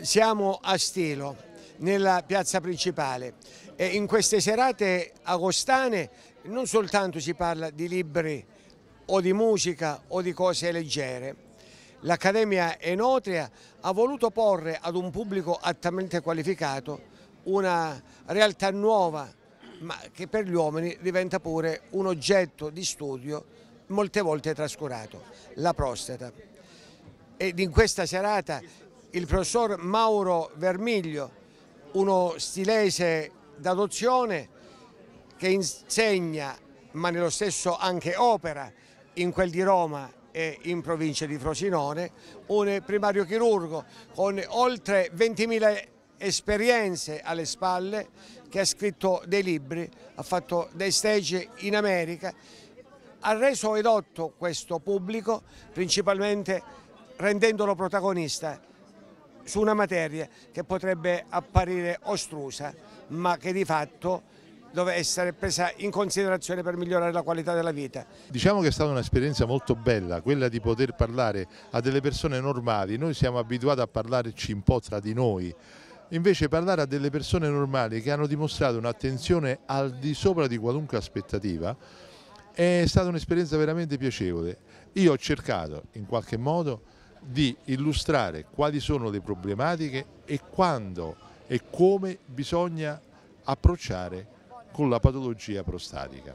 Siamo a Stilo, nella piazza principale. E in queste serate agostane non soltanto si parla di libri o di musica o di cose leggere. L'Accademia Enotria ha voluto porre ad un pubblico altamente qualificato una realtà nuova, ma che per gli uomini diventa pure un oggetto di studio molte volte trascurato, la prostata. Ed in questa serata il professor Mauro Vermiglio, uno stilese d'adozione che insegna ma nello stesso anche opera in quel di Roma e in provincia di Frosinone, un primario chirurgo con oltre 20.000 esperienze alle spalle che ha scritto dei libri, ha fatto dei stage in America, ha reso edotto questo pubblico principalmente rendendolo protagonista su una materia che potrebbe apparire ostrusa ma che di fatto deve essere presa in considerazione per migliorare la qualità della vita. Diciamo che è stata un'esperienza molto bella quella di poter parlare a delle persone normali, noi siamo abituati a parlarci un po' tra di noi, invece parlare a delle persone normali che hanno dimostrato un'attenzione al di sopra di qualunque aspettativa è stata un'esperienza veramente piacevole. Io ho cercato in qualche modo di illustrare quali sono le problematiche e quando e come bisogna approcciare con la patologia prostatica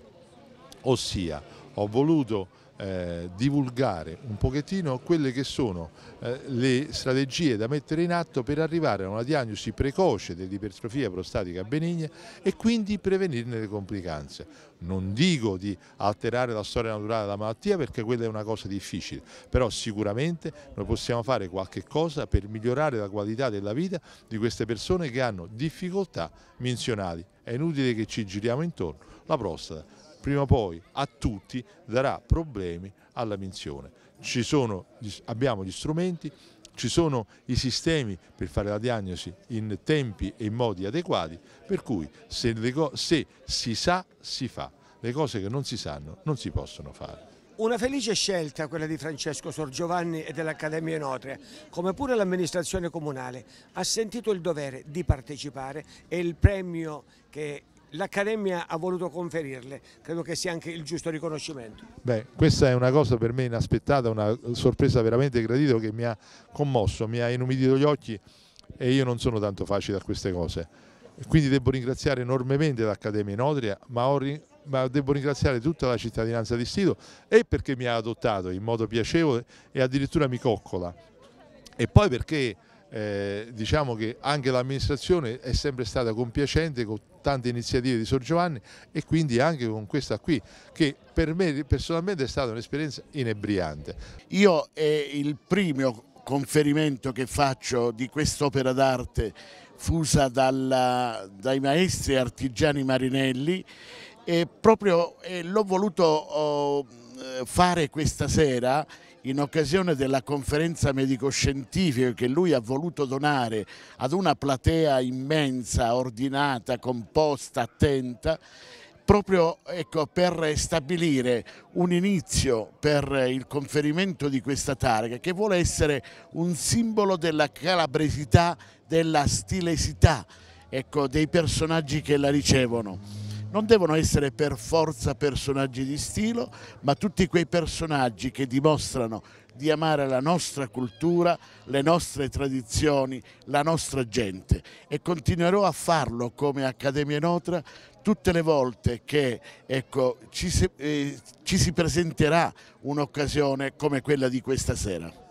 ossia ho voluto eh, divulgare un pochettino quelle che sono eh, le strategie da mettere in atto per arrivare a una diagnosi precoce dell'ipertrofia prostatica benigna e quindi prevenirne le complicanze. Non dico di alterare la storia naturale della malattia perché quella è una cosa difficile, però sicuramente noi possiamo fare qualche cosa per migliorare la qualità della vita di queste persone che hanno difficoltà menzionali. È inutile che ci giriamo intorno, la prostata prima o poi a tutti darà problemi alla pensione. Sono, abbiamo gli strumenti, ci sono i sistemi per fare la diagnosi in tempi e in modi adeguati, per cui se, se si sa, si fa. Le cose che non si sanno non si possono fare. Una felice scelta quella di Francesco Sorgiovanni e dell'Accademia Inotria, come pure l'amministrazione comunale ha sentito il dovere di partecipare e il premio che l'Accademia ha voluto conferirle, credo che sia anche il giusto riconoscimento. Beh, questa è una cosa per me inaspettata, una sorpresa veramente gradita che mi ha commosso, mi ha inumidito gli occhi e io non sono tanto facile a queste cose. Quindi devo ringraziare enormemente l'Accademia Inodria, ma ho ma devo ringraziare tutta la cittadinanza di Stilo e perché mi ha adottato in modo piacevole e addirittura mi coccola e poi perché eh, diciamo che anche l'amministrazione è sempre stata compiacente con tante iniziative di Sor Giovanni e quindi anche con questa qui che per me personalmente è stata un'esperienza inebriante. Io è il primo conferimento che faccio di quest'opera d'arte fusa dalla, dai maestri artigiani Marinelli e proprio eh, l'ho voluto oh, eh, fare questa sera in occasione della conferenza medico-scientifica che lui ha voluto donare ad una platea immensa, ordinata, composta, attenta, proprio ecco, per stabilire un inizio per il conferimento di questa targa che vuole essere un simbolo della calabresità, della stilesità ecco, dei personaggi che la ricevono non devono essere per forza personaggi di stilo, ma tutti quei personaggi che dimostrano di amare la nostra cultura, le nostre tradizioni, la nostra gente e continuerò a farlo come Accademia Notra tutte le volte che ecco, ci, si, eh, ci si presenterà un'occasione come quella di questa sera.